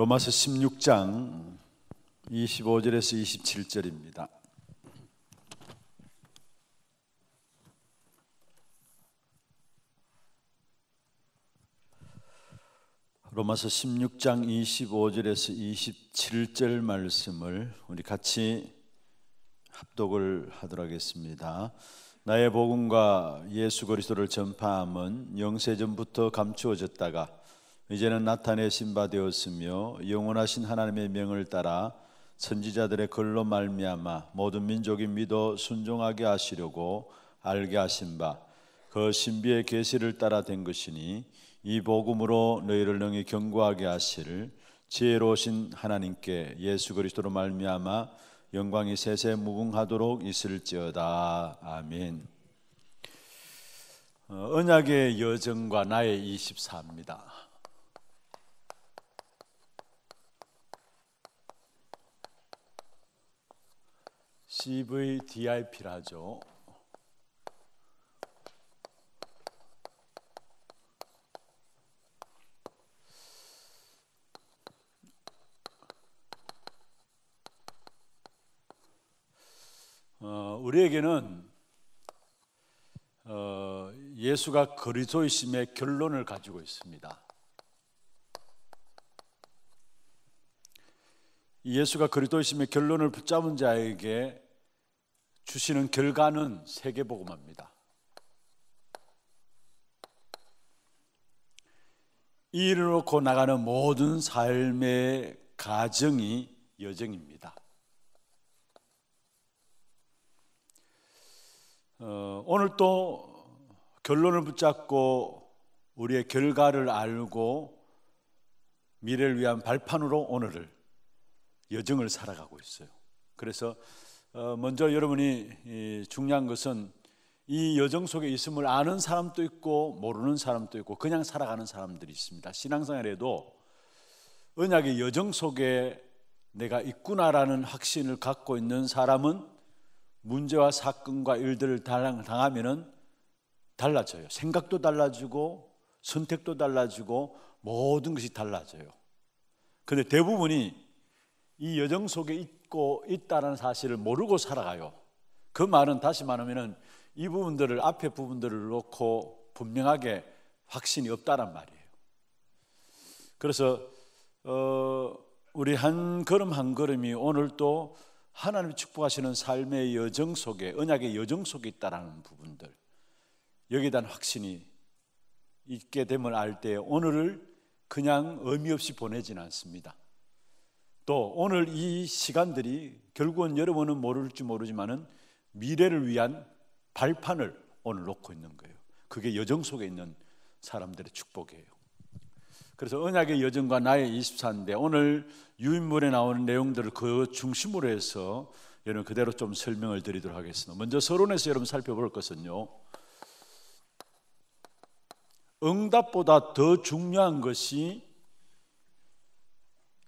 로마서 16장 25절에서 27절입니다. 로마서 16장 25절에서 27절 말씀을 우리 같이 합독을 하도록 하겠습니다. 나의 복음과 예수 그리스도를 전파함은 영세 전부터 감추어졌다가 이제는 나타내신 바 되었으며 영원하신 하나님의 명을 따라 선지자들의 글로 말미암아 모든 민족이 믿어 순종하게 하시려고 알게 하신 바 그 신비의 계시를 따라 된 것이니 이 복음으로 너희를 능히 경고하게 하시를 지혜로우신 하나님께 예수 그리스도로 말미암아 영광이 세세 무궁하도록 있을지어다 아멘. 어, 언약의 여정과 나의 24입니다. CVDIP라죠. 어, 우리에게는 어, 예수가 그리스도이심의 결론을 가지고 있습니다. 예수가 그리스도이심의 결론을 붙잡은 자에게 주시는 결과는 세계복음화입니다. 이 일을 놓고 나가는 모든 삶의 가정이 여정입니다. 어, 오늘 또 결론을 붙잡고 우리의 결과를 알고 미래를 위한 발판으로 오늘을 여정을 살아가고 있어요. 그래서 어, 먼저 여러분이 중요한 것은 이 여정 속에 있음을 아는 사람도 있고 모르는 사람도 있고 그냥 살아가는 사람들이 있습니다. 신앙생활에도 언약의 여정 속에 내가 있구나라는 확신을 갖고 있는 사람은 문제와 사건과 일들을 당하면은 달라져요. 생각도 달라지고 선택도 달라지고 모든 것이 달라져요. 근데 대부분이 이 여정 속에 있고 있다는 사실을 모르고 살아가요. 그 말은 다시 말하면이 부분들을 앞에 부분들을 놓고 분명하게 확신이 없다란 말이에요. 그래서 어, 우리 한 걸음 한 걸음이 오늘도 하나님 축복하시는 삶의 여정 속에 언약의 여정 속에 있다라는 부분들 여기에 대한 확신이 있게 됨을 알때 오늘을 그냥 의미 없이 보내지는 않습니다. 또 오늘 이 시간들이 결국은 여러분은 모를지 모르지만은 미래를 위한 발판을 오늘 놓고 있는 거예요. 그게 여정 속에 있는 사람들의 축복이에요. 그래서 언약의 여정과 나의 24인데 오늘 유인물에 나오는 내용들을 그 중심으로 해서 여러분 그대로 좀 설명을 드리도록 하겠습니다. 먼저 서론에서 여러분 살펴볼 것은요. 응답보다 더 중요한 것이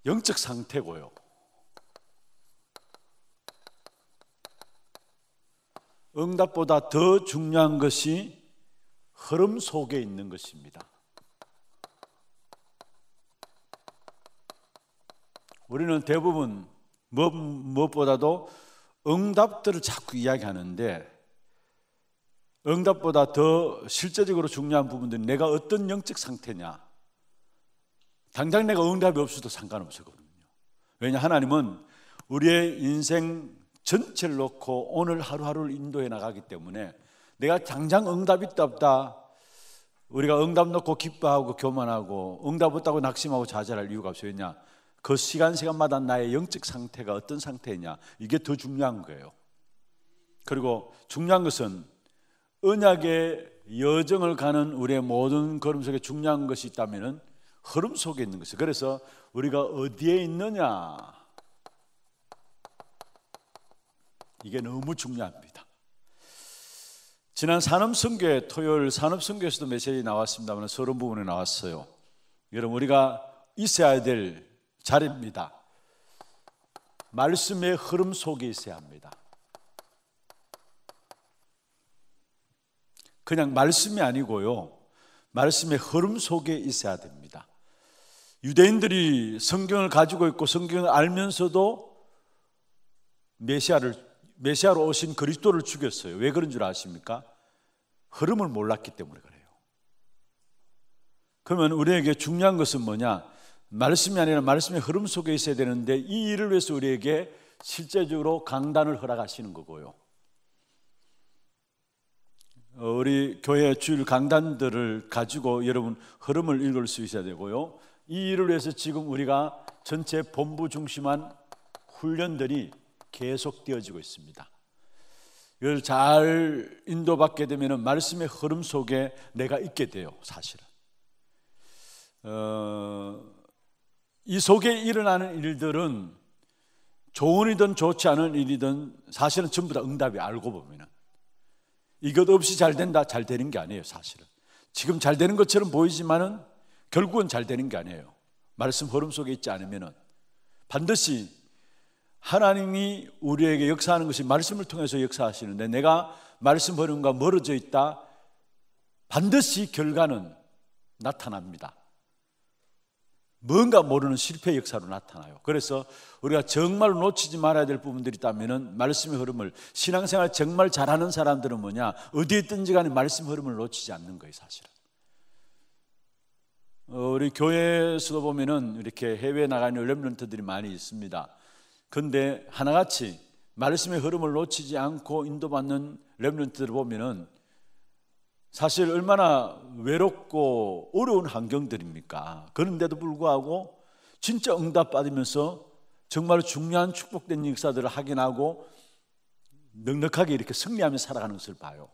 영적 상태고요. 응답보다 더 중요한 것이 흐름 속에 있는 것입니다. 우리는 대부분 뭐, 무엇보다도 응답들을 자꾸 이야기하는데 응답보다 더 실제적으로 중요한 부분들이 내가 어떤 영적 상태냐 당장 내가 응답이 없어도 상관없었거든요. 왜냐 하나님은 우리의 인생 전체를 놓고 오늘 하루하루를 인도해 나가기 때문에 내가 당장 응답이 있다 없다 우리가 응답 놓고 기뻐하고 교만하고 응답 없다고 낙심하고 좌절할 이유가 없어요. 왜냐 그 시간 시간마다 나의 영적 상태가 어떤 상태냐 이게 더 중요한 거예요. 그리고 중요한 것은 언약의 여정을 가는 우리의 모든 걸음 속에 중요한 것이 있다면은 흐름 속에 있는 것이 그래서 우리가 어디에 있느냐 이게 너무 중요합니다. 지난 산업성교 토요일 산업성교에서도 메시지 나왔습니다만 서른 부분에 나왔어요. 여러분 우리가 있어야 될 자리입니다. 말씀의 흐름 속에 있어야 합니다. 그냥 말씀이 아니고요. 말씀의 흐름 속에 있어야 됩니다. 유대인들이 성경을 가지고 있고 성경을 알면서도 메시아를 메시아로 오신 그리스도를 죽였어요. 왜 그런 줄 아십니까? 흐름을 몰랐기 때문에 그래요. 그러면 우리에게 중요한 것은 뭐냐? 말씀이 아니라 말씀의 흐름 속에 있어야 되는데 이 일을 위해서 우리에게 실제적으로 강단을 허락하시는 거고요. 어, 우리 교회 주일 강단들을 가지고 여러분 흐름을 읽을 수 있어야 되고요. 이 일을 위해서 지금 우리가 전체 본부 중심한 훈련들이 계속되어지고 있습니다. 이걸 잘 인도받게 되면 말씀의 흐름 속에 내가 있게 돼요, 사실은. 어, 이 속에 일어나는 일들은 좋은 이든 좋지 않은 일이든 사실은 전부 다 응답이 알고 보면 이것 없이 잘 된다, 잘 되는 게 아니에요, 사실은. 지금 잘 되는 것처럼 보이지만은 결국은 잘 되는 게 아니에요. 말씀 흐름 속에 있지 않으면 반드시 하나님이 우리에게 역사하는 것이 말씀을 통해서 역사하시는데 내가 말씀 흐름과 멀어져 있다. 반드시 결과는 나타납니다. 뭔가 모르는 실패 역사로 나타나요. 그래서 우리가 정말 놓치지 말아야 될 부분들이 있다면은 말씀의 흐름을 신앙생활 정말 잘하는 사람들은 뭐냐 어디 있든지 간에 말씀 흐름을 놓치지 않는 거예요 사실은. 어, 우리 교회에서도 보면은 이렇게 해외에 나가는 렘런트들이 많이 있습니다. 근데 하나같이 말씀의 흐름을 놓치지 않고 인도받는 렘런트들을 보면은 사실 얼마나 외롭고 어려운 환경들입니까? 그런데도 불구하고 진짜 응답받으면서 정말 중요한 축복된 역사들을 확인하고 넉넉하게 이렇게 승리하며 살아가는 것을 봐요.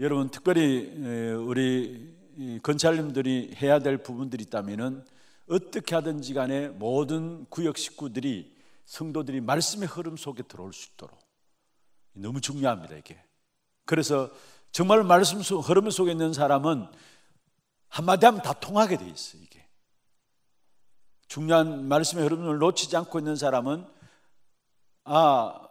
여러분 특별히 우리 건찰님들이 해야 될 부분들이 있다면은 어떻게 하든지 간에 모든 구역 식구들이 성도들이 말씀의 흐름 속에 들어올 수 있도록 너무 중요합니다 이게. 그래서 정말 말씀 속, 흐름 속에 있는 사람은 한마디 하면 다 통하게 돼 있어 이게. 중요한 말씀의 흐름을 놓치지 않고 있는 사람은 아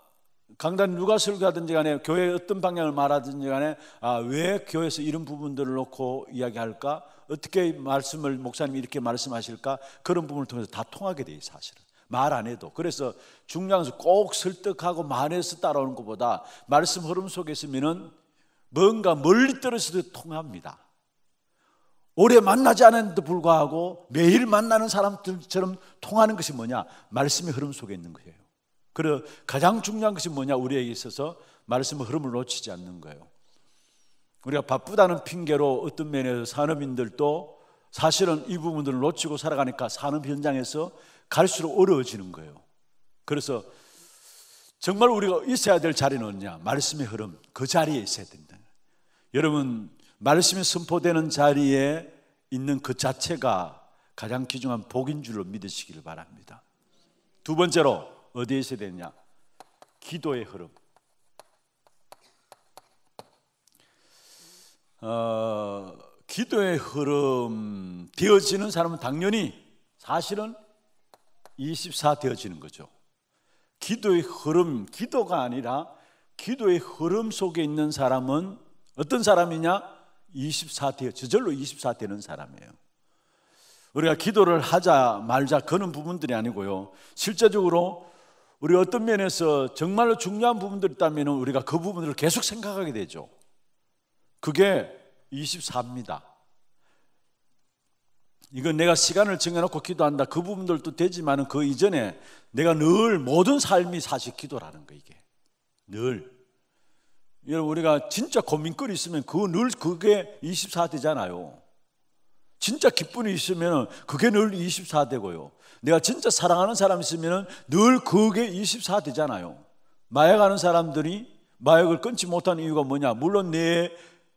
강단 누가 설교하든지 간에 교회 어떤 방향을 말하든지 간에 아, 왜 교회에서 이런 부분들을 놓고 이야기할까? 어떻게 말씀을 목사님이 이렇게 말씀하실까? 그런 부분을 통해서 다 통하게 돼요 사실은 말 안 해도 그래서 중량한것꼭 설득하고 말해서 따라오는 것보다 말씀 흐름 속에 있으면은 뭔가 멀리 떨어져도 통합니다 오래 만나지 않았는데도 불구하고 매일 만나는 사람들처럼 통하는 것이 뭐냐? 말씀의 흐름 속에 있는 거예요 그리고 가장 중요한 것이 뭐냐 우리에게 있어서 말씀의 흐름을 놓치지 않는 거예요. 우리가 바쁘다는 핑계로 어떤 면에서 산업인들도 사실은 이 부분들을 놓치고 살아가니까 산업 현장에서 갈수록 어려워지는 거예요. 그래서 정말 우리가 있어야 될 자리는 어디냐? 말씀의 흐름. 그 자리에 있어야 된다. 여러분, 말씀이 선포되는 자리에 있는 그 자체가 가장 귀중한 복인 줄로 믿으시기를 바랍니다. 두 번째로 어디에 있어야 되느냐? 기도의 흐름. 어, 기도의 흐름 되어지는 사람은 당연히 사실은 24 되어지는 거죠. 기도의 흐름, 기도가 아니라 기도의 흐름 속에 있는 사람은 어떤 사람이냐? 24 되어, 저절로 24 되는 사람이에요. 우리가 기도를 하자 말자 그런 부분들이 아니고요. 실제적으로 우리 어떤 면에서 정말로 중요한 부분들 있다면 우리가 그 부분들을 계속 생각하게 되죠. 그게 24입니다. 이건 내가 시간을 정해놓고 기도한다. 그 부분들도 되지만 그 이전에 내가 늘 모든 삶이 사실 기도라는 거 이게. 늘. 여러분, 우리가 진짜 고민거리 있으면 그 늘 그게 24 되잖아요. 진짜 기쁨이 있으면 그게 늘 24 되고요. 내가 진짜 사랑하는 사람 있으면늘 그게 24되잖아요. 마약하는 사람들이 마약을 끊지 못하는 이유가 뭐냐? 물론 내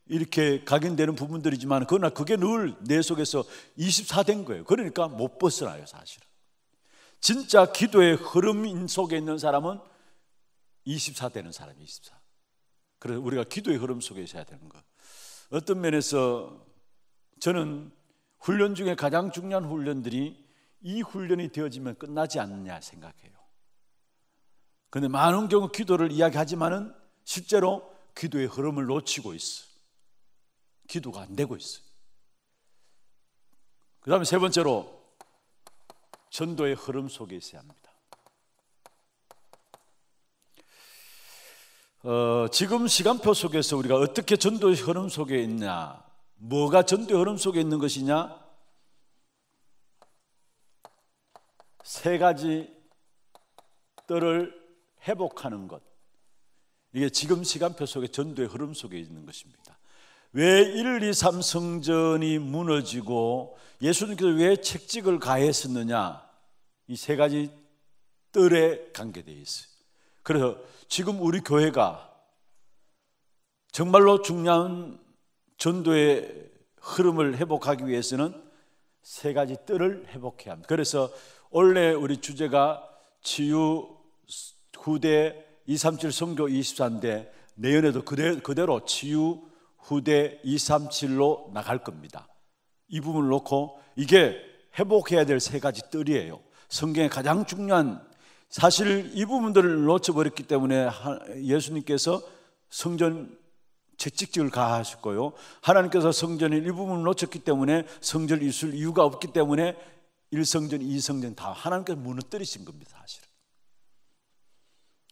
이렇게 각인되는 부분들이지만 그러나 그게 늘 내 속에서 24 된 거예요. 그러니까 못 벗어나요, 사실은. 진짜 기도의 흐름 속에 있는 사람은 24 되는 사람이 24. 그래서 우리가 기도의 흐름 속에 있어야 되는 거. 어떤 면에서 저는 훈련 중에 가장 중요한 훈련들이 이 훈련이 되어지면 끝나지 않느냐 생각해요. 근데 많은 경우 기도를 이야기하지만은 실제로 기도의 흐름을 놓치고 있어. 기도가 안 되고 있어. 그다음세 번째로 전도의 흐름 속에 있어야 합니다. 어, 지금 시간표 속에서 우리가 어떻게 전도의 흐름 속에 있냐, 뭐가 전도의 흐름 속에 있는 것이냐, 세 가지 뜰을 회복하는 것. 이게 지금 시간표 속에 전도의 흐름 속에 있는 것입니다. 왜 1, 2, 3 성전이 무너지고 예수님께서 왜 책직을 가했었느냐? 이 세 가지 뜰에 관계되어 있어요. 그래서 지금 우리 교회가 정말로 중요한 전도의 흐름을 회복하기 위해서는 세 가지 뜰을 회복해야 합니다. 그래서 원래 우리 주제가 치유 9대 237 성교 24인데 내년에도 그대, 그대로 치유 후대 237로 나갈 겁니다. 이 부분을 놓고 이게 회복해야 될 세 가지 뜰이에요. 성경의 가장 중요한 사실 이 부분들을 놓쳐버렸기 때문에 예수님께서 성전 채찍질 가하셨고요. 하나님께서 성전의 일부분 놓쳤기 때문에 성전이 있을 이유가 없기 때문에 1성전, 2성전 다 하나님께서 무너뜨리신 겁니다, 사실은.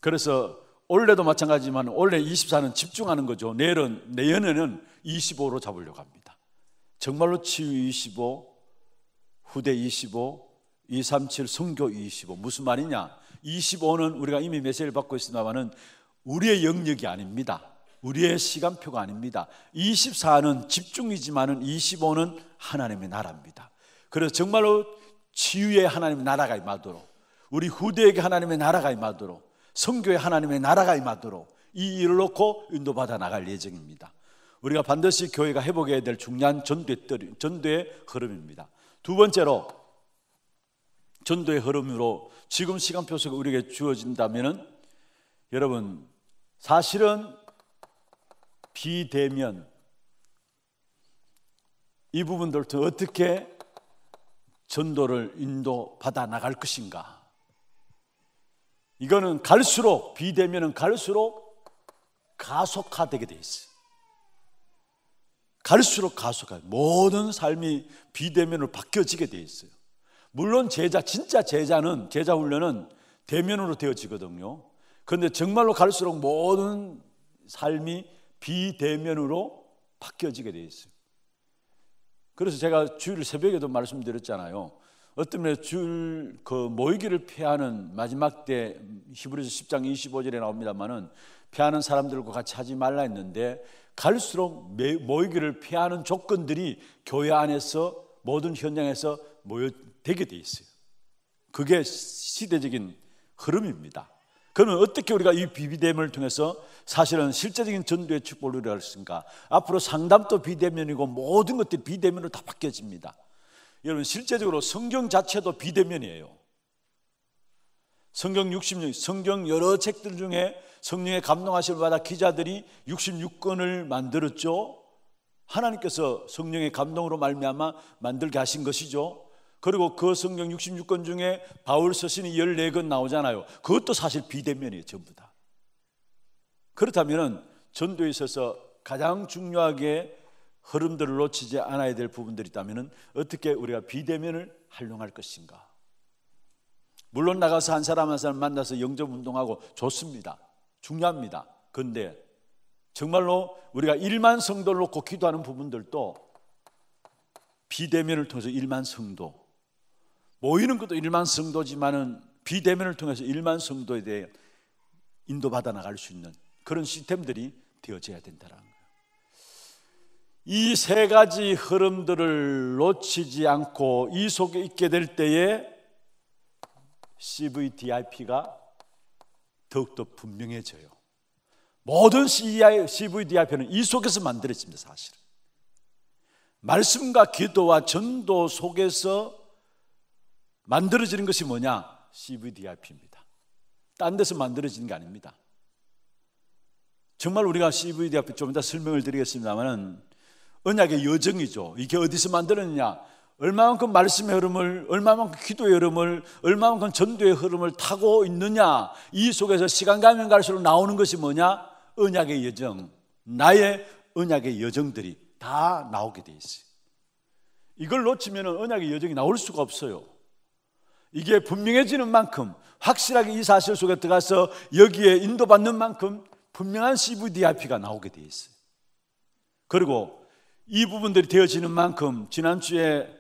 그래서 올해도 마찬가지지만 올해 24는 집중하는 거죠. 내일은, 내년에는 25로 잡으려고 합니다. 정말로 치유 25, 후대 25, 237 성교 25. 무슨 말이냐? 25는 우리가 이미 메시지를 받고 있습니다만은 우리의 영역이 아닙니다. 우리의 시간표가 아닙니다. 24는 집중이지만은 25는 하나님의 나라입니다. 그래서 정말로 치유의 하나님의 나라가 임하도록 우리 후대에게 하나님의 나라가 임하도록 성교에 하나님의 나라가 임하도록 이 일을 놓고 인도받아 나갈 예정입니다. 우리가 반드시 교회가 회복해야 될 중요한 전도의 흐름입니다. 두 번째로 전도의 흐름으로 지금 시간표수가 우리에게 주어진다면 여러분 사실은 비대면 이 부분들도 어떻게 전도를 인도받아 나갈 것인가? 이거는 갈수록 비대면은 갈수록 가속화되게 돼 있어요. 갈수록 가속화. 모든 삶이 비대면으로 바뀌어지게 돼 있어요. 물론 제자 진짜 제자는 제자 훈련은 대면으로 되어지거든요. 그런데 정말로 갈수록 모든 삶이 비대면으로 바뀌어지게 돼 있어요. 그래서 제가 주일 새벽에도 말씀드렸잖아요. 어떤 면에 주그 모이기를 피하는 마지막 때 히브리서 10장 25절에 나옵니다만은 피하는 사람들과 같이 하지 말라 했는데 갈수록 모이기를 피하는 조건들이 교회 안에서 모든 현장에서 모여 되게 돼 있어요. 그게 시대적인 흐름입니다. 그러면 어떻게 우리가 이 비비됨을 통해서 사실은 실제적인 전도의 축복을 누리수 있는가? 앞으로 상담도 비대면이고 모든 것들이 비대면으로 다 바뀌어집니다. 여러분 실제적으로 성경 자체도 비대면이에요. 성경 66, 성경 여러 책들 중에 성령의 감동하심을 받아 기자들이 66권을 만들었죠. 하나님께서 성령의 감동으로 말미암아 만들게 하신 것이죠. 그리고 그 성경 66권 중에 바울 서신이 14권 나오잖아요. 그것도 사실 비대면이에요, 전부 다. 그렇다면 전도에 있어서 가장 중요하게 흐름들을 놓치지 않아야 될 부분들이 있다면 어떻게 우리가 비대면을 활용할 것인가? 물론 나가서 한 사람 한 사람 만나서 영접 운동하고 좋습니다. 중요합니다. 근데 정말로 우리가 일만 성도를 놓고 기도하는 부분들도 비대면을 통해서 일만 성도 모이는 것도 일만 성도지만은 비대면을 통해서 일만 성도에 대해 인도받아 나갈 수 있는 그런 시스템들이 되어져야 된다는 거예요. 이 세 가지 흐름들을 놓치지 않고 이 속에 있게 될 때에 CVDIP가 더욱더 분명해져요. 모든 CVDIP는 이 속에서 만들어집니다, 사실은. 말씀과 기도와 전도 속에서 만들어지는 것이 뭐냐? CVDIP입니다. 딴 데서 만들어지는 게 아닙니다. 정말 우리가 CVDIP 좀 이따 설명을 드리겠습니다만은 언약의 여정이죠. 이게 어디서 만들었느냐? 얼마만큼 말씀의 흐름을, 얼마만큼 기도의 흐름을, 얼마만큼 전도의 흐름을 타고 있느냐? 이 속에서 시간 가면 갈수록 나오는 것이 뭐냐? 언약의 여정, 나의 언약의 여정들이 다 나오게 돼 있어요. 이걸 놓치면 언약의 여정이 나올 수가 없어요. 이게 분명해지는 만큼 확실하게 이 사실 속에 들어가서 여기에 인도받는 만큼 분명한 CVDIP가 나오게 돼 있어요. 그리고 이 부분들이 되어지는 만큼 지난주에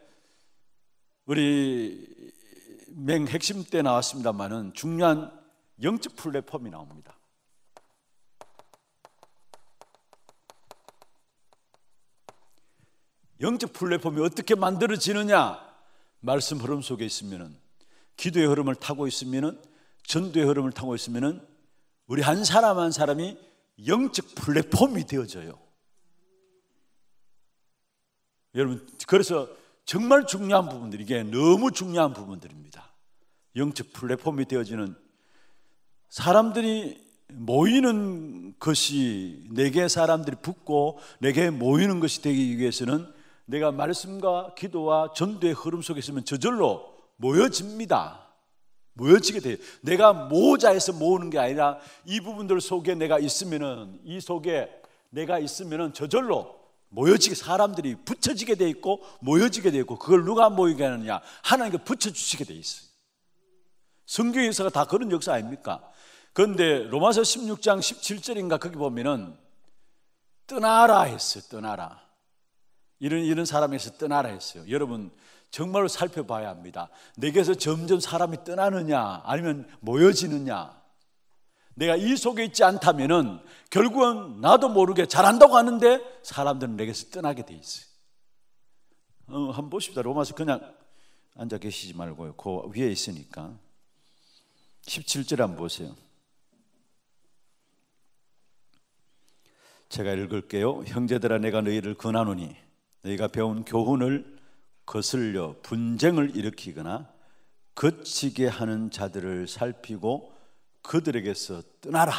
우리 맹 핵심 때 나왔습니다만은 중요한 영적 플랫폼이 나옵니다. 영적 플랫폼이 어떻게 만들어지느냐 말씀 흐름 속에 있으면은 기도의 흐름을 타고 있으면은 전도의 흐름을 타고 있으면은 우리 한 사람 한 사람이 영적 플랫폼이 되어져요. 여러분 그래서 정말 중요한 부분들 이게 너무 중요한 부분들입니다. 영적 플랫폼이 되어지는 사람들이 모이는 것이 내게 사람들이 붙고 내게 모이는 것이 되기 위해서는 내가 말씀과 기도와 전도의 흐름 속에 있으면 저절로 모여집니다. 모여지게 돼요. 내가 모자에서 모으는 게 아니라 이 부분들 속에 내가 있으면은 이 속에 내가 있으면은 저절로 모여지게 사람들이 붙여지게 돼 있고 모여지게 돼 있고 그걸 누가 모이게 하느냐 하나님께 붙여 주시게 돼 있어요. 성경 역사가 다 그런 역사 아닙니까? 그런데 로마서 16장 17절인가 거기 보면은 떠나라 했어요. 떠나라. 이런 이런 사람에서 떠나라 했어요. 여러분 정말로 살펴봐야 합니다. 내게서 점점 사람이 떠나느냐 아니면 모여지느냐. 내가 이 속에 있지 않다면은 결국은 나도 모르게 잘한다고 하는데 사람들은 내게서 떠나게 돼 있어요. 어, 한번 보십시다. 로마서 그냥 앉아 계시지 말고요. 그 위에 있으니까. 17절 한번 보세요. 제가 읽을게요. 형제들아 내가 너희를 권하노니 너희가 배운 교훈을 거슬려 분쟁을 일으키거나 거치게 하는 자들을 살피고 그들에게서 떠나라.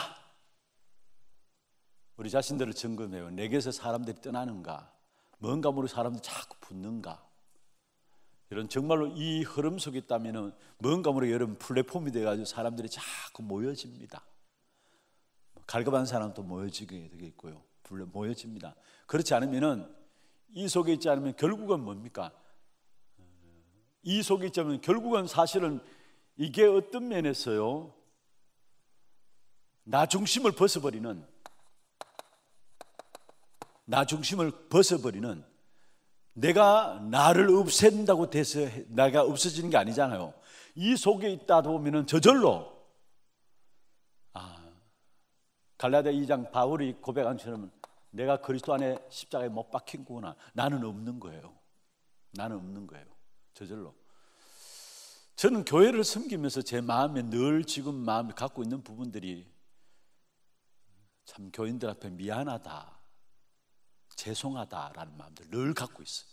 우리 자신들을 점검해요. 내게서 사람들이 떠나는가? 뭔가 모르 사람들이 자꾸 붙는가? 이런 정말로 이 흐름 속에 있다면 뭔가 모르게 이런 플랫폼이 돼가지고 사람들이 자꾸 모여집니다. 갈급한 사람도 모여지게 되겠고요. 모여집니다. 그렇지 않으면은 이 속에 있지 않으면 결국은 뭡니까? 이속이 있자면 결국은 사실은 이게 어떤 면에서요 나 중심을 벗어버리는 나 중심을 벗어버리는 내가 나를 없앤다고 돼서 내가 없어지는 게 아니잖아요. 이 속에 있다 보면 저절로 아 갈라디아 2장 바울이 고백한 처럼 내가 그리스도 안에 십자가에 못 박힌구나. 나는 없는 거예요. 나는 없는 거예요. 저절로. 저는 교회를 섬기면서 제 마음에 늘 지금 마음에 갖고 있는 부분들이 참 교인들 앞에 미안하다, 죄송하다라는 마음들 늘 갖고 있어요.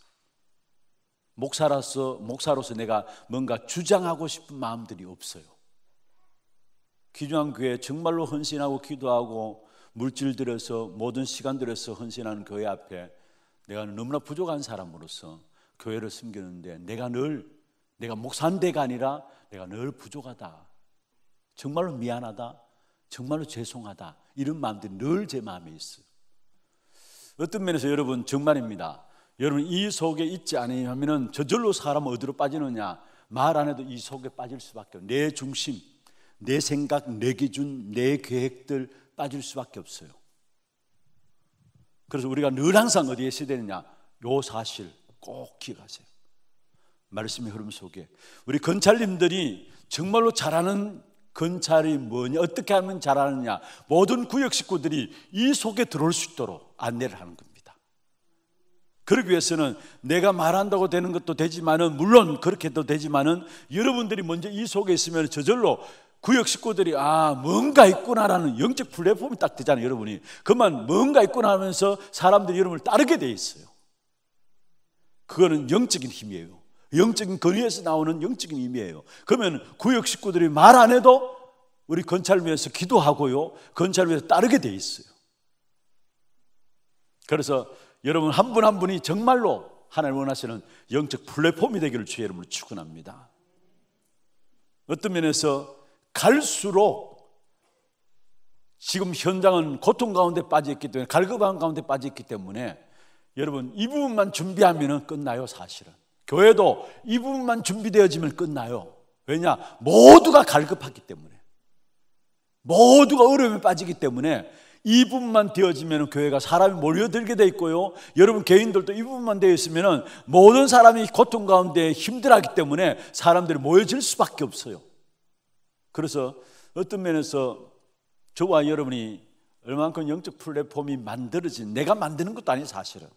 목사로서 목사로서 내가 뭔가 주장하고 싶은 마음들이 없어요. 귀중한 교회 정말로 헌신하고 기도하고 물질 들여서 모든 시간 들여서 헌신하는 교회 앞에 내가 너무나 부족한 사람으로서 교회를 숨기는데 내가 늘 내가 목사인데가 아니라 내가 늘 부족하다. 정말로 미안하다. 정말로 죄송하다. 이런 마음들이 늘 제 마음에 있어. 어떤 면에서 여러분 정말입니다. 여러분 이 속에 있지 않으면은 저절로 사람 어디로 빠지느냐? 말 안 해도 이 속에 빠질 수밖에. 없어요. 내 중심, 내 생각, 내 기준, 내 계획들 빠질 수밖에 없어요. 그래서 우리가 늘 항상 어디에 시되느냐? 요 사실, 꼭 기억하세요. 말씀의 흐름 속에 우리 건찰님들이 정말로 잘하는 건찰이 뭐냐, 어떻게 하면 잘하느냐, 모든 구역 식구들이 이 속에 들어올 수 있도록 안내를 하는 겁니다. 그러기 위해서는 내가 말한다고 되는 것도 되지만은, 물론 그렇게 도 되지만은, 여러분들이 먼저 이 속에 있으면 저절로 구역 식구들이, 아, 뭔가 있구나라는 영적 플랫폼이 딱 되잖아요, 여러분이. 그만 뭔가 있구나 하면서 사람들이 여러분을 따르게 돼 있어요. 그거는 영적인 힘이에요. 영적인 거리에서 나오는 영적인 힘이에요. 그러면 구역 식구들이 말 안 해도 우리 건찰위에서 기도하고요. 건찰위에서 따르게 돼 있어요. 그래서 여러분 한 분한 한 분이 정말로 하나님 원하시는 영적 플랫폼이 되기를 주의 이름으로 축원합니다. 어떤 면에서 갈수록 지금 현장은 고통 가운데 빠져 있기 때문에 갈급한 가운데 빠져 있기 때문에 여러분 이 부분만 준비하면 끝나요 사실은 교회도 이 부분만 준비되어지면 끝나요 왜냐 모두가 갈급하기 때문에 모두가 어려움에 빠지기 때문에 이 부분만 되어지면 교회가 사람이 몰려들게 돼 있고요 여러분 개인들도 이 부분만 되어 있으면 모든 사람이 고통 가운데 힘들어하기 때문에 사람들이 모여질 수밖에 없어요 그래서 어떤 면에서 저와 여러분이 얼만큼 영적 플랫폼이 만들어진 내가 만드는 것도 아니에요 사실은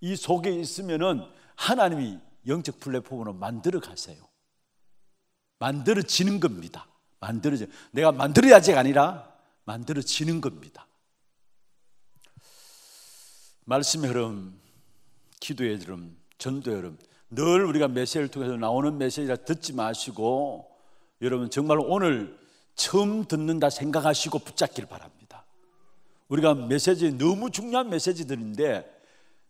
이 속에 있으면은 하나님이 영적 플랫폼으로 만들어 가세요. 만들어지는 겁니다. 만들어져. 내가 만들어야지가 아니라 만들어지는 겁니다. 말씀의 흐름, 기도의 흐름, 전도의 흐름. 늘 우리가 메시지를 통해서 나오는 메시지라 듣지 마시고 여러분 정말 오늘 처음 듣는다 생각하시고 붙잡길 바랍니다. 우리가 메시지 너무 중요한 메시지들인데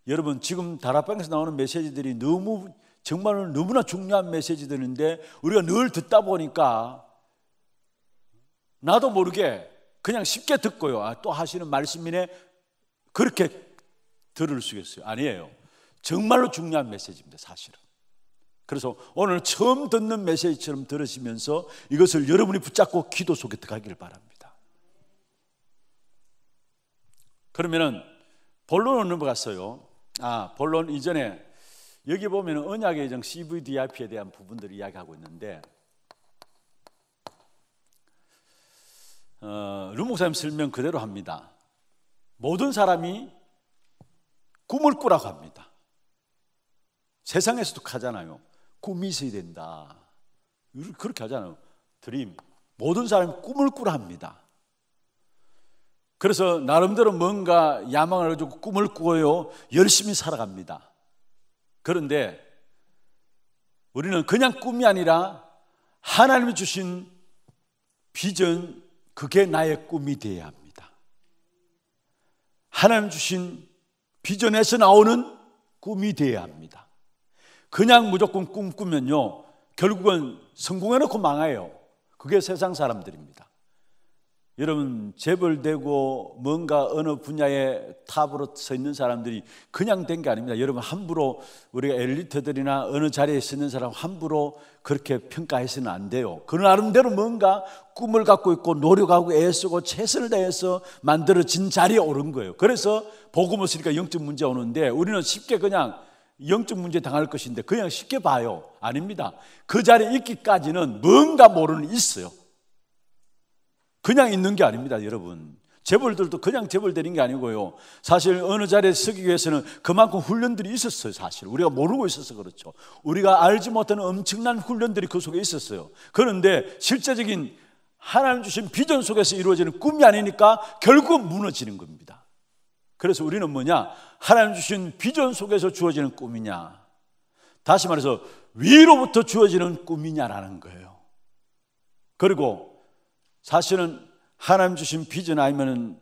여러분 지금 다락방에서 나오는 메시지들이 너무 정말 너무나 중요한 메시지들인데 우리가 늘 듣다 보니까 나도 모르게 그냥 쉽게 듣고요. 아, 또 하시는 말씀이네. 그렇게 들을 수 있어요. 아니에요. 정말로 중요한 메시지입니다, 사실은. 그래서 오늘 처음 듣는 메시지처럼 들으시면서 이것을 여러분이 붙잡고 기도 속에 들어가기를 바랍니다. 그러면은 본론으로 넘어갔어요. 아, 본론 이전에 여기 보면 언약의 예정 CVDIP에 대한 부분들을 이야기하고 있는데 어, 루목사님 설명 그대로 합니다. 모든 사람이 꿈을 꾸라고 합니다. 세상에서도 하잖아요. 꿈이 있어야 된다. 그렇게 하잖아요. 드림. 모든 사람이 꿈을 꾸라 합니다. 그래서 나름대로 뭔가 야망을 가지고 꿈을 꾸어요. 열심히 살아갑니다. 그런데 우리는 그냥 꿈이 아니라 하나님이 주신 비전, 그게 나의 꿈이 되어야 합니다. 하나님 주신 비전에서 나오는 꿈이 되어야 합니다. 그냥 무조건 꿈꾸면요. 결국은 성공해놓고 망해요. 그게 세상 사람들입니다. 여러분 재벌되고 뭔가 어느 분야에 탑으로 서 있는 사람들이 그냥 된 게 아닙니다. 여러분 함부로 우리가 엘리트들이나 어느 자리에 서 있는 사람 함부로 그렇게 평가해서는 안 돼요. 그 나름대로 뭔가 꿈을 갖고 있고 노력하고 애쓰고 최선을 다해서 만들어진 자리에 오른 거예요. 그래서 복음을 쓰니까 영적 문제 오는데 우리는 쉽게 그냥 영적 문제 당할 것인데 그냥 쉽게 봐요. 아닙니다. 그 자리에 있기까지는 뭔가 모르는 있어요. 그냥 있는 게 아닙니다, 여러분. 재벌들도 그냥 재벌되는 게 아니고요. 사실 어느 자리에 서기 위해서는 그만큼 훈련들이 있었어요, 사실. 우리가 모르고 있어서 그렇죠. 우리가 알지 못하는 엄청난 훈련들이 그 속에 있었어요. 그런데 실제적인 하나님 주신 비전 속에서 이루어지는 꿈이 아니니까 결국 무너지는 겁니다. 그래서 우리는 뭐냐? 하나님 주신 비전 속에서 주어지는 꿈이냐? 다시 말해서 위로부터 주어지는 꿈이냐라는 거예요. 그리고 사실은 하나님 주신 비전 아니면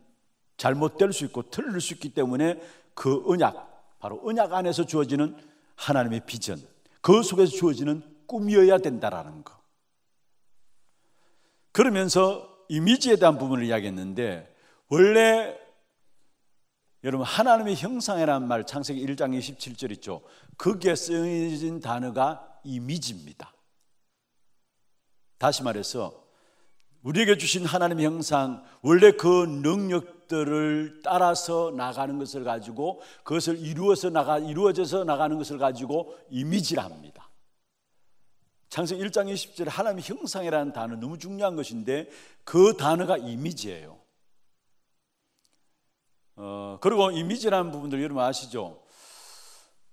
잘못될 수 있고 틀릴 수 있기 때문에 그은약 바로 은약 안에서 주어지는 하나님의 비전, 그 속에서 주어지는 꿈이어야 된다라는 거. 그러면서 이미지에 대한 부분을 이야기했는데 원래 여러분 하나님의 형상이라는 말 창세기 1장 27절 있죠. 그게 쓰여진 단어가 이미지입니다. 다시 말해서 우리에게 주신 하나님의 형상, 원래 그 능력들을 따라서 나가는 것을 가지고 그것을 이루어서 나가, 이루어져서 나가는 것을 가지고 이미지라 합니다. 창세기 1장 20절에 하나님의 형상이라는 단어 너무 중요한 것인데 그 단어가 이미지예요. 어, 그리고 이미지라는 부분들 여러분 아시죠?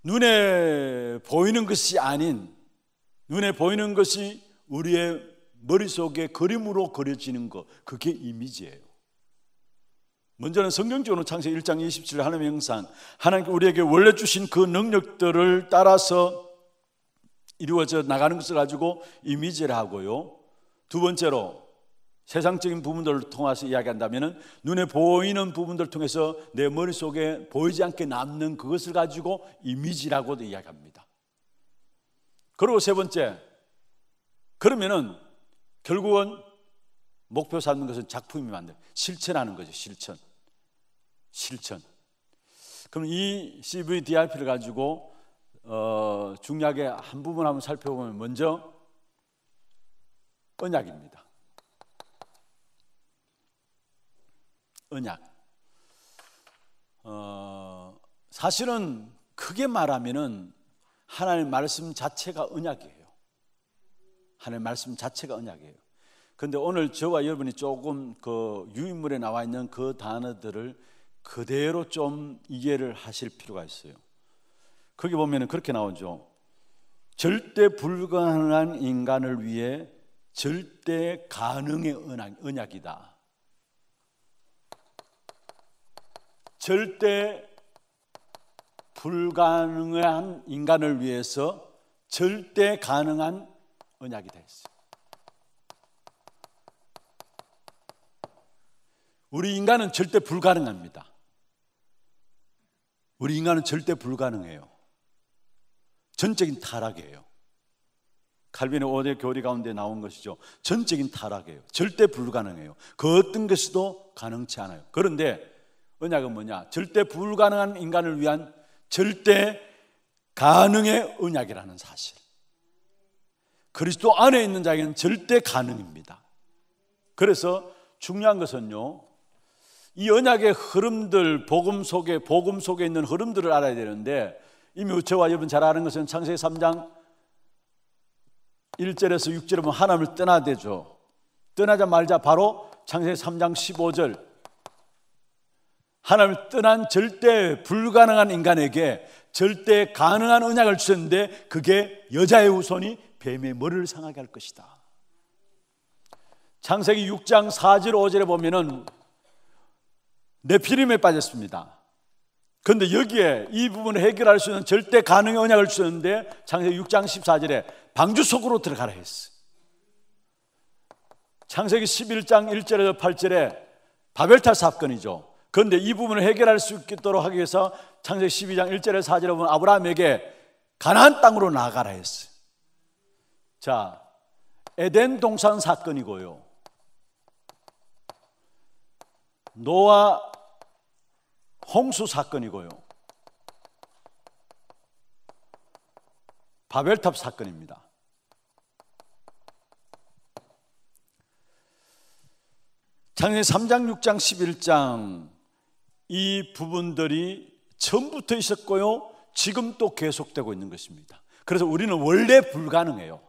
눈에 보이는 것이 아닌 눈에 보이는 것이 우리의 머릿속에 그림으로 그려지는 것, 그게 이미지예요. 먼저는 성경적으로 창세 1장 27절 하나님의 형상, 하나님께 우리에게 원래 주신 그 능력들을 따라서 이루어져 나가는 것을 가지고 이미지를 하고요. 두 번째로 세상적인 부분들을 통해서 이야기한다면 눈에 보이는 부분들을 통해서 내 머릿속에 보이지 않게 남는 그것을 가지고 이미지라고도 이야기합니다. 그리고 세 번째, 그러면은 결국은 목표 삼는 것은 작품이 만들 실천하는 거죠. 실천. 실천. 그럼 이 CVDRP를 가지고 어, 중약의 한 부분 한번 살펴보면 먼저 언약입니다. 언약. 어, 사실은 크게 말하면은 하나님의 말씀 자체가 언약이에요. 하나의 말씀 자체가 언약이에요. 근데 오늘 저와 여러분이 조금 그 유인물에 나와 있는 그 단어들을 그대로 좀 이해를 하실 필요가 있어요. 거기 보면 그렇게 나오죠. 절대 불가능한 인간을 위해 절대 가능의 언약, 이다 절대 불가능한 인간을 위해서 절대 가능한 언약이 되었어요. 우리 인간은 절대 불가능합니다. 우리 인간은 절대 불가능해요. 전적인 타락이에요. 칼빈의 오대 교리 가운데 나온 것이죠. 전적인 타락이에요. 절대 불가능해요. 그 어떤 것이도 가능치 않아요. 그런데 언약은 뭐냐? 절대 불가능한 인간을 위한 절대 가능의 언약이라는 사실. 그리스도 안에 있는 자에게는 절대 가능입니다. 그래서 중요한 것은요. 이 언약의 흐름들, 복음 속에 복음 속에 있는 흐름들을 알아야 되는데 이미 우체와 여러분 잘 아는 것은 창세기 3장 1절에서 6절에 보면 하나님을 떠나대죠. 떠나자 말자 바로 창세기 3장 15절 하나님을 떠난 절대 불가능한 인간에게 절대 가능한 언약을 주셨는데 그게 여자의 후손이 뱀의 머리를 상하게 할 것이다. 창세기 6장 4절 5절에 보면은 네피림에 빠졌습니다. 그런데 여기에 이 부분을 해결할 수 있는 절대 가능의 언약을 주셨는데 창세기 6장 14절에 방주 속으로 들어가라 했어. 창세기 11장 1절에서 8절에 바벨탑 사건이죠. 그런데 이 부분을 해결할 수 있도록 하기 위해서 창세기 12장 1절에서 4절에 보면 아브라함에게 가나안 땅으로 나가라 했어 자, 에덴 동산 사건이고요. 노아 홍수 사건이고요. 바벨탑 사건입니다. 창세기 3장, 6장, 11장 이 부분들이 전부터 있었고요. 지금 도 계속되고 있는 것입니다. 그래서 우리는 원래 불가능해요.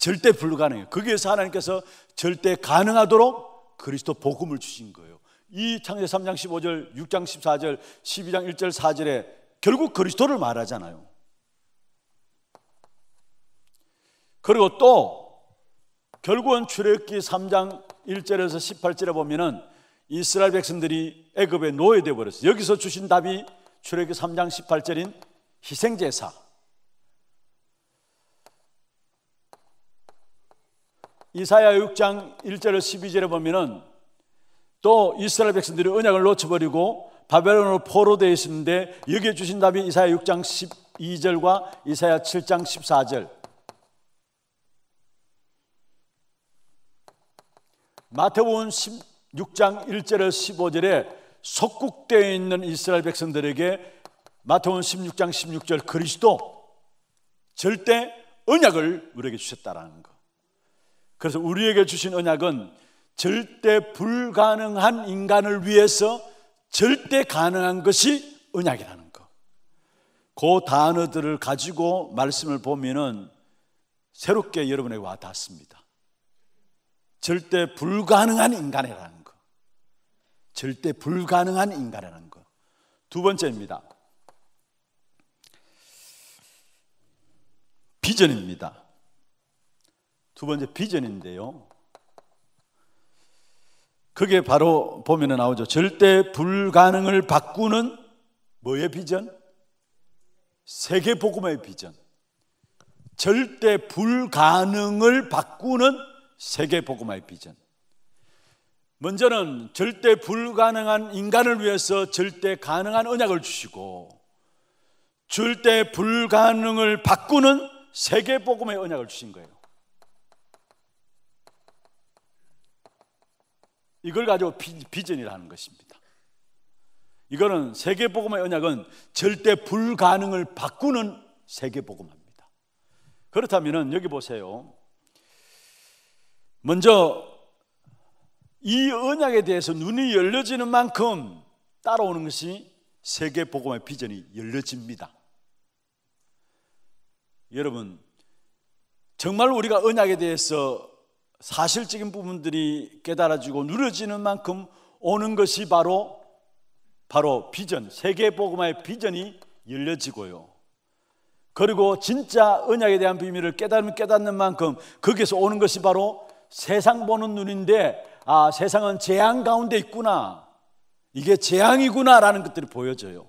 절대 불가능해요. 거기에서 하나님께서 절대 가능하도록 그리스도 복음을 주신 거예요. 이 창세 3장 15절, 6장 14절, 12장 1절 4절에 결국 그리스도를 말하잖아요. 그리고 또 결국은 출애굽기 3장 1절에서 18절에 보면은 이스라엘 백성들이 애굽에 노예돼 버렸어요. 여기서 주신 답이 출애굽기 3장 18절인 희생제사. 이사야 6장 1절에서 12절에 보면은 또 이스라엘 백성들이 언약을 놓쳐버리고 바벨론으로 포로되어 있었는데 여기에 주신 답이 이사야 6장 12절과 이사야 7장 14절 마태복음 16장 1절에 15절에 속국되어 있는 이스라엘 백성들에게 마태복음 16장 16절 그리스도 절대 언약을 우리에게 주셨다라는 거. 그래서 우리에게 주신 언약은 절대 불가능한 인간을 위해서 절대 가능한 것이 언약이라는 거. 그 단어들을 가지고 말씀을 보면은 새롭게 여러분에게 와 닿습니다. 절대 불가능한 인간이라는 거. 절대 불가능한 인간이라는 거. 두 번째입니다. 비전입니다. 두 번째 비전인데요. 그게 바로 보면 나오죠. 절대 불가능을 바꾸는 뭐의 비전? 세계 복음의 비전. 절대 불가능을 바꾸는 세계 복음의 비전. 먼저는 절대 불가능한 인간을 위해서 절대 가능한 언약을 주시고 절대 불가능을 바꾸는 세계 복음의 언약을 주신 거예요. 이걸 가지고 비전이라는 것입니다. 이거는 세계복음의 언약은 절대 불가능을 바꾸는 세계복음입니다 그렇다면 여기 보세요. 먼저 이 언약에 대해서 눈이 열려지는 만큼 따라오는 것이 세계복음의 비전이 열려집니다. 여러분, 정말 우리가 언약에 대해서 사실적인 부분들이 깨달아지고 누려지는 만큼 오는 것이 바로 바로 비전, 세계 복음화의 비전이 열려지고요. 그리고 진짜 언약에 대한 비밀을 깨달으면 깨닫는 만큼 거기에서 오는 것이 바로 세상 보는 눈인데 아, 세상은 재앙 가운데 있구나. 이게 재앙이구나라는 것들이 보여져요.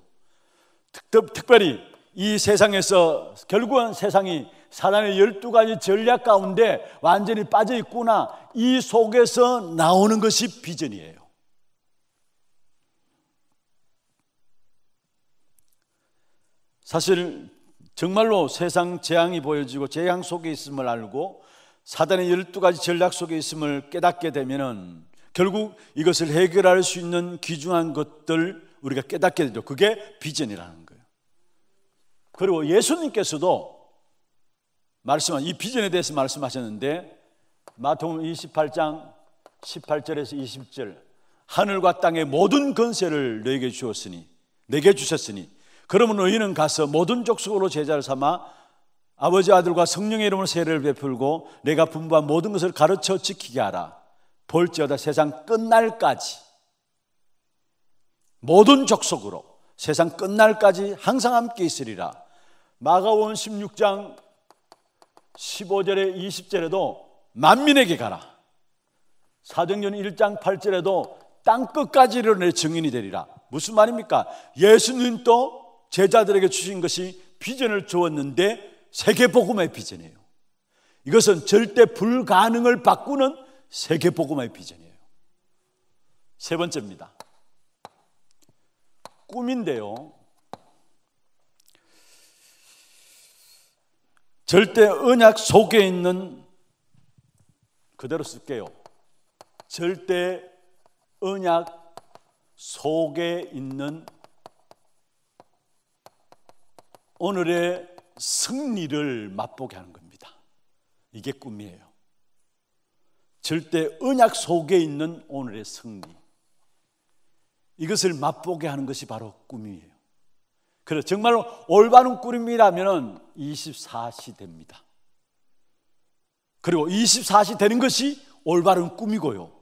특, 특별히 이 세상에서 결국은 세상이 사단의 열두 가지 전략 가운데 완전히 빠져 있구나. 이 속에서 나오는 것이 비전이에요. 사실 정말로 세상 재앙이 보여지고 재앙 속에 있음을 알고 사단의 열두 가지 전략 속에 있음을 깨닫게 되면은 결국 이것을 해결할 수 있는 귀중한 것들 우리가 깨닫게 되죠. 그게 비전이라는 거. 그리고 예수님께서도 말씀한 이 비전에 대해서 말씀하셨는데 마태복음 28장 18절에서 20절 하늘과 땅의 모든 건세를 너에게 주었으니 내게 주셨으니 그러면 너희는 가서 모든 족속으로 제자를 삼아 아버지 아들과 성령의 이름으로 세례를 베풀고 내가 분부한 모든 것을 가르쳐 지키게 하라 볼지어다 세상 끝날까지 모든 족속으로 세상 끝날까지 항상 함께 있으리라 마가원 16장 15절에 20절에도 만민에게 가라. 사도행전 1장 8절에도 땅 끝까지를 내 증인이 되리라. 무슨 말입니까? 예수님도 제자들에게 주신 것이 비전을 주었는데 세계 복음의 비전이에요. 이것은 절대 불가능을 바꾸는 세계 복음의 비전이에요. 세 번째입니다. 꿈인데요. 절대 언약 속에 있는 그대로 쓸게요. 절대 언약 속에 있는 오늘의 승리를 맛보게 하는 겁니다. 이게 꿈이에요. 절대 언약 속에 있는 오늘의 승리. 이것을 맛보게 하는 것이 바로 꿈이에요. 그래서 정말로 올바른 꾸림이라면 24시 됩니다. 그리고 24시 되는 것이 올바른 꿈이고요.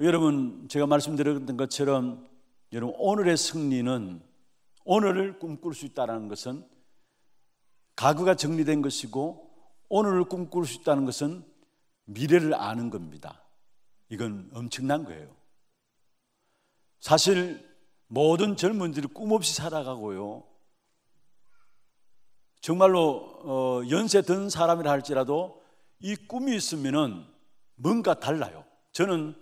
여러분, 제가 말씀드렸던 것처럼 여러분, 오늘의 승리는 오늘을 꿈꿀 수 있다는 것은 가구가 정리된 것이고 오늘을 꿈꿀 수 있다는 것은 미래를 아는 겁니다. 이건 엄청난 거예요. 사실 모든 젊은이들이 꿈없이 살아가고요. 정말로 어, 연세 든 사람이라 할지라도 이 꿈이 있으면은 뭔가 달라요. 저는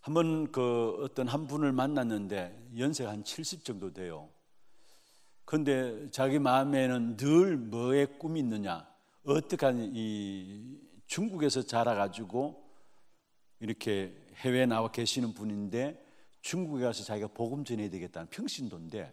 한번 그 어떤 한 분을 만났는데 연세가 한 70 정도 돼요. 근데 자기 마음에는 늘 뭐에 꿈이 있느냐? 어떻게 이 중국에서 자라가지고 이렇게 해외에 나와 계시는 분인데 중국에 가서 자기가 복음 전해야 되겠다는 평신도인데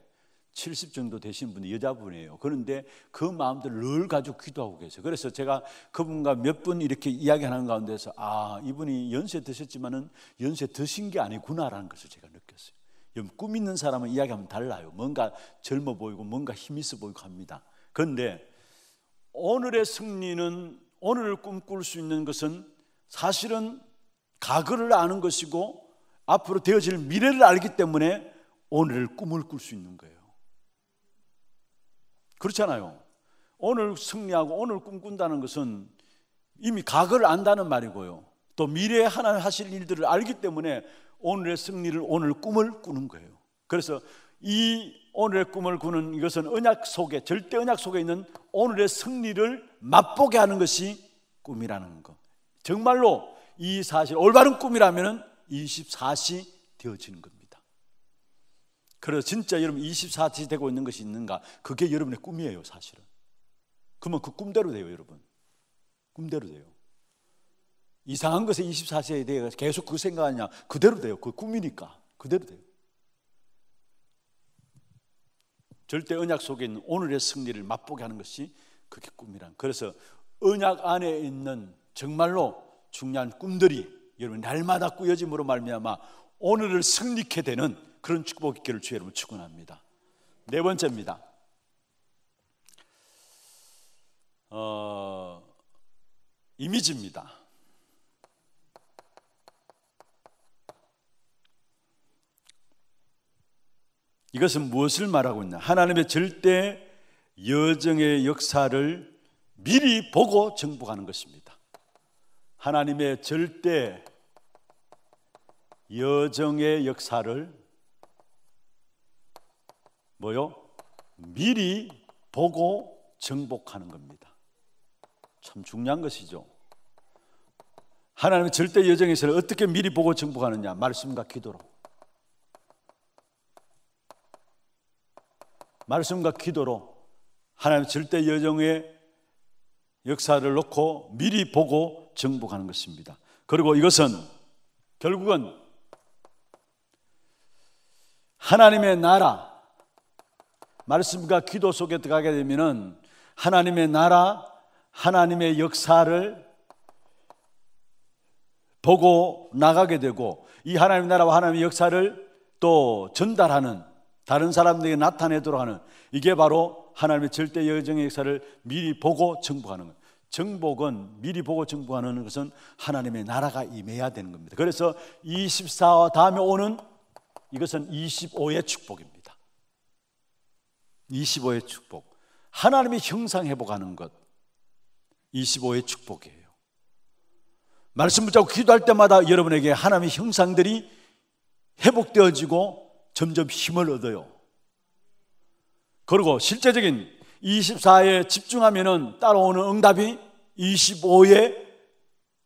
70 정도 되신 분이 여자분이에요. 그런데 그 마음대로 늘 가지고 기도하고 계세요. 그래서 제가 그분과 몇 분 이렇게 이야기하는 가운데서 아, 이분이 연세 드셨지만은 연세 드신 게 아니구나라는 것을 제가 느꼈어요. 꿈 있는 사람은 이야기하면 달라요. 뭔가 젊어 보이고 뭔가 힘 있어 보이고 합니다. 그런데 오늘의 승리는 오늘 꿈꿀 수 있는 것은 사실은 가그를 아는 것이고 앞으로 되어질 미래를 알기 때문에 오늘 꿈을 꿀 수 있는 거예요. 그렇잖아요. 오늘 승리하고 오늘 꿈꾼다는 것은 이미 과거를 안다는 말이고요. 또 미래에 하나님 하실 일들을 알기 때문에 오늘의 승리를 오늘 꿈을 꾸는 거예요. 그래서 이 오늘의 꿈을 꾸는 이것은 언약 속에 절대 언약 속에 있는 오늘의 승리를 맛보게 하는 것이 꿈이라는 거. 정말로 이 사실 올바른 꿈이라면은 24시 되어지는 겁니다. 그래서 진짜 여러분 24시 되고 있는 것이 있는가? 그게 여러분의 꿈이에요, 사실은. 그러면 그 꿈대로 돼요, 여러분. 꿈대로 돼요. 이상한 것에 24시에 대해 계속 그 생각하냐? 그대로 돼요. 그 꿈이니까. 그대로 돼요. 절대 언약 속에 있는 오늘의 승리를 맛보게 하는 것이 그게 꿈이란. 그래서 언약 안에 있는 정말로 중요한 꿈들이 여러분 날마다 꾸여짐으로 말미암아 오늘을 승리케 되는 그런 축복 있기를 주의 여러분 축원합니다. 네 번째입니다. 어, 이미지입니다. 이것은 무엇을 말하고 있냐? 하나님의 절대 여정의 역사를 미리 보고 정복하는 것입니다. 하나님의 절대 여정의 역사를 뭐요? 미리 보고 정복하는 겁니다. 참 중요한 것이죠. 하나님의 절대 여정에서 는 어떻게 미리 보고 정복하느냐? 말씀과 기도로. 말씀과 기도로 하나님의 절대 여정의 역사를 놓고 미리 보고 정복하는 것입니다. 그리고 이것은 결국은 하나님의 나라, 말씀과 기도 속에 들어가게 되면은 하나님의 나라, 하나님의 역사를 보고 나가게 되고 이 하나님의 나라와 하나님의 역사를 또 전달하는 다른 사람들에게 나타내도록 하는 이게 바로 하나님의 절대 여정의 역사를 미리 보고 정복하는 거 정복은 미리 보고 정복하는 것은 하나님의 나라가 임해야 되는 겁니다. 그래서 24와 다음에 오는 이것은 25의 축복입니다. 25의 축복. 하나님의 형상 회복하는 것. 25의 축복이에요. 말씀 붙잡고 기도할 때마다 여러분에게 하나님의 형상들이 회복되어지고 점점 힘을 얻어요. 그리고 실제적인 24에 집중하면은 따라오는 응답이 25에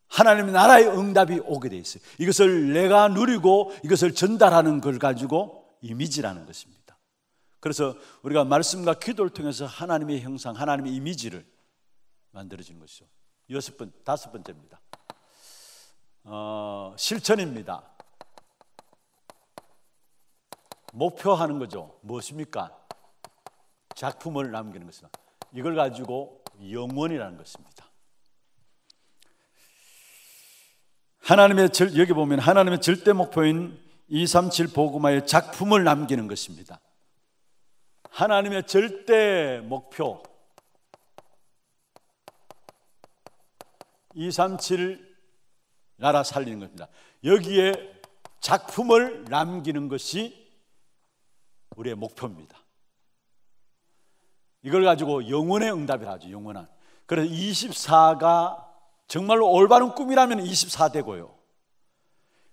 하나님의 나라의 응답이 오게 돼 있어요. 이것을 내가 누리고 이것을 전달하는 걸 가지고 이미지라는 것입니다. 그래서 우리가 말씀과 기도를 통해서 하나님의 형상, 하나님의 이미지를 만들어지는 것이죠. 여섯 번, 다섯 번째입니다. 어, 실천입니다. 목표하는 거죠. 무엇입니까? 작품을 남기는 것입니다. 이걸 가지고 영원이라는 것입니다. 하나님의 절, 여기 보면 하나님의 절대 목표인 237 보고마의 작품을 남기는 것입니다. 하나님의 절대 목표 237 나라 살리는 겁니다. 여기에 작품을 남기는 것이 우리의 목표입니다. 이걸 가지고 영원의 응답이라 하죠. 영원한. 그래서 24가 정말로 올바른 꿈이라면 24대고요.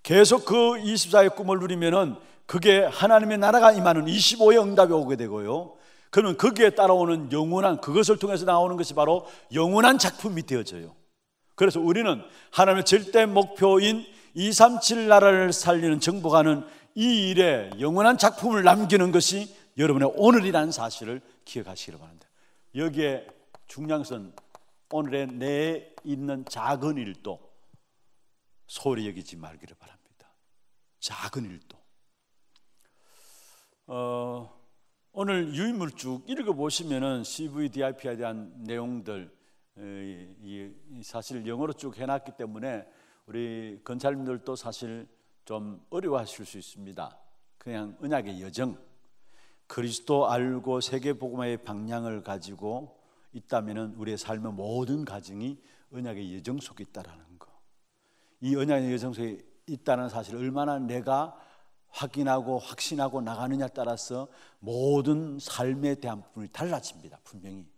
계속 그 24의 꿈을 누리면은 그게 하나님의 나라가 임하는 25의 응답이 오게 되고요. 그러면 거기에 따라오는 영원한 그것을 통해서 나오는 것이 바로 영원한 작품이 되어져요. 그래서 우리는 하나님의 절대 목표인 237 나라를 살리는 정보가는 이 일에 영원한 작품을 남기는 것이 여러분의 오늘이라는 사실을 기억하시기 바랍니다. 여기에 중량선 오늘의 내 있는 작은 일도 소리 여기지 말기를 바랍니다. 작은 일도. 어, 오늘 유인물 쭉 읽어보시면은 CVDIP에 대한 내용들, 어, 사실 영어로 쭉 해놨기 때문에 우리 건사님들도 사실 좀 어려워하실 수 있습니다. 그냥 언약의 여정, 그리스도 알고 세계 복음의 방향을 가지고 있다면 우리의 삶의 모든 가정이 언약의 예정 속에 있다라는 거. 이 언약의 예정 속에 있다는 사실 얼마나 내가 확인하고 확신하고 나가느냐 에 따라서 모든 삶에 대한 부분이 달라집니다. 분명히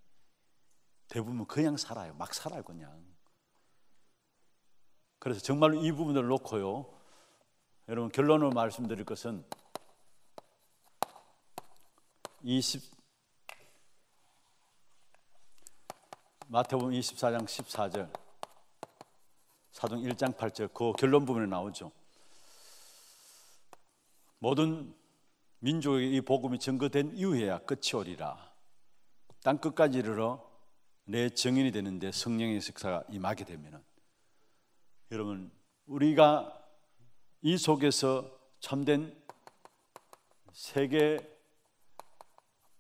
대부분 그냥 살아요. 막 살아요 그냥. 그래서 정말로 이 부분을 놓고요. 여러분 결론을 말씀드릴 것은 20 마태복음 24장 14절 사동 1장 8절 그 결론 부분에 나오죠. 모든 민족에이 복음이 증거된 이후에야 끝이 오리라. 땅 끝까지 이르러 내 증인이 되는데 성령의 식사가 임하게 되면은 여러분 우리가 이 속에서 참된 세계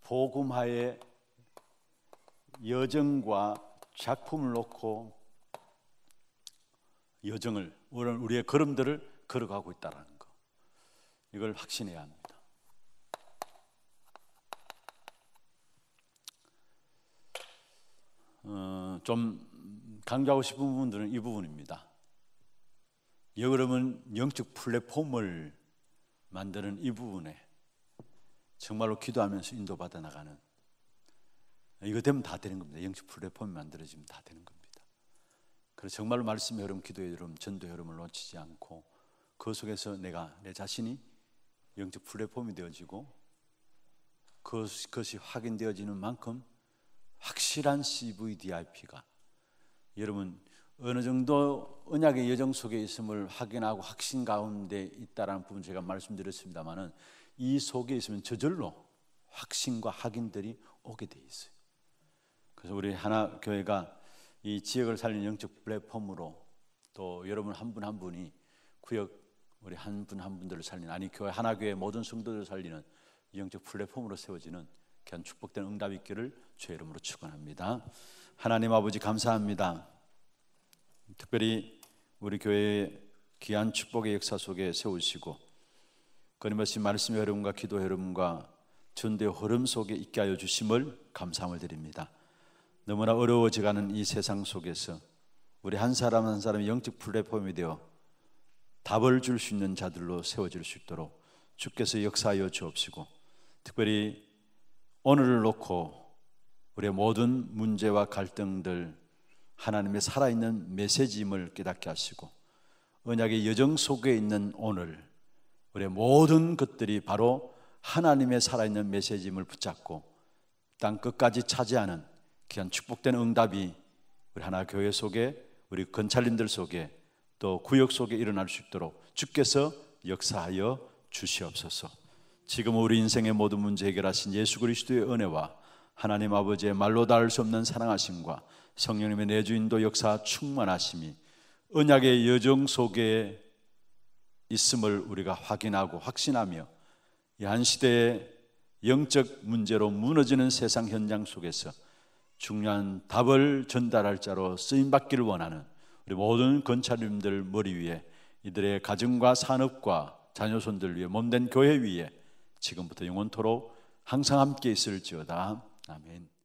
복음화의 여정과 작품을 놓고 여정을 우리의 걸음들을 걸어가고 있다라는 거 이걸 확신해야 합니다. 어, 좀 강조하고 싶은 부분들은 이 부분입니다. 여그러면 영적 플랫폼을 만드는 이 부분에 정말로 기도하면서 인도받아 나가는 이거 되면 다 되는 겁니다. 영적 플랫폼이 만들어지면 다 되는 겁니다. 그래서 정말로 말씀의 흐름, 기도의 흐름, 전도의 흐름을 놓치지 않고 그 속에서 내가 내 자신이 영적 플랫폼이 되어지고 그것이 확인되어지는 만큼 확실한 CVDIP가 여러분 어느 정도 언약의 여정 속에 있음을 확인하고 확신 가운데 있다라는 부분 제가 말씀드렸습니다만은 이 속에 있으면 저절로 확신과 확인들이 오게 돼 있어요. 그래서 우리 하나 교회가 이 지역을 살린 영적 플랫폼으로 또 여러분 한 분한 한 분이 구역 우리 한 분한 한 분들을 살리는 아니 교회 하나 교회 모든 성도들을 살리는 영적 플랫폼으로 세워지는 귀한 축복된 응답 있기를 주의 이름으로 축원합니다. 하나님 아버지 감사합니다. 특별히 우리 교회의 귀한 축복의 역사 속에 세우시고 끊임없이 말씀의 흐름과 기도의 흐름과 전대 흐름 속에 있게 하여 주심을 감사함을 드립니다. 너무나 어려워져가는 이 세상 속에서 우리 한 사람 한 사람이 영적 플랫폼이 되어 답을 줄 수 있는 자들로 세워질 수 있도록 주께서 역사하여 주옵시고 특별히 오늘을 놓고 우리의 모든 문제와 갈등들 하나님의 살아있는 메시지임을 깨닫게 하시고 언약의 여정 속에 있는 오늘 우리의 모든 것들이 바로 하나님의 살아있는 메시지임을 붙잡고 땅 끝까지 차지하는 귀한 축복된 응답이 우리 하나 교회 속에 우리 건찰님들 속에 또 구역 속에 일어날 수 있도록 주께서 역사하여 주시옵소서. 지금 우리 인생의 모든 문제 해결하신 예수 그리스도의 은혜와 하나님 아버지의 말로 닿을 수 없는 사랑하심과 성령님의 내주인도 역사 충만하심이 언약의 여정 속에 있음을 우리가 확인하고 확신하며 이 한 시대의 영적 문제로 무너지는 세상 현장 속에서 중요한 답을 전달할 자로 쓰임 받기를 원하는 우리 모든 권찰님들 머리 위에 이들의 가정과 산업과 자녀손들 위에 몸된 교회 위에 지금부터 영원토록 항상 함께 있을지어다. 아멘.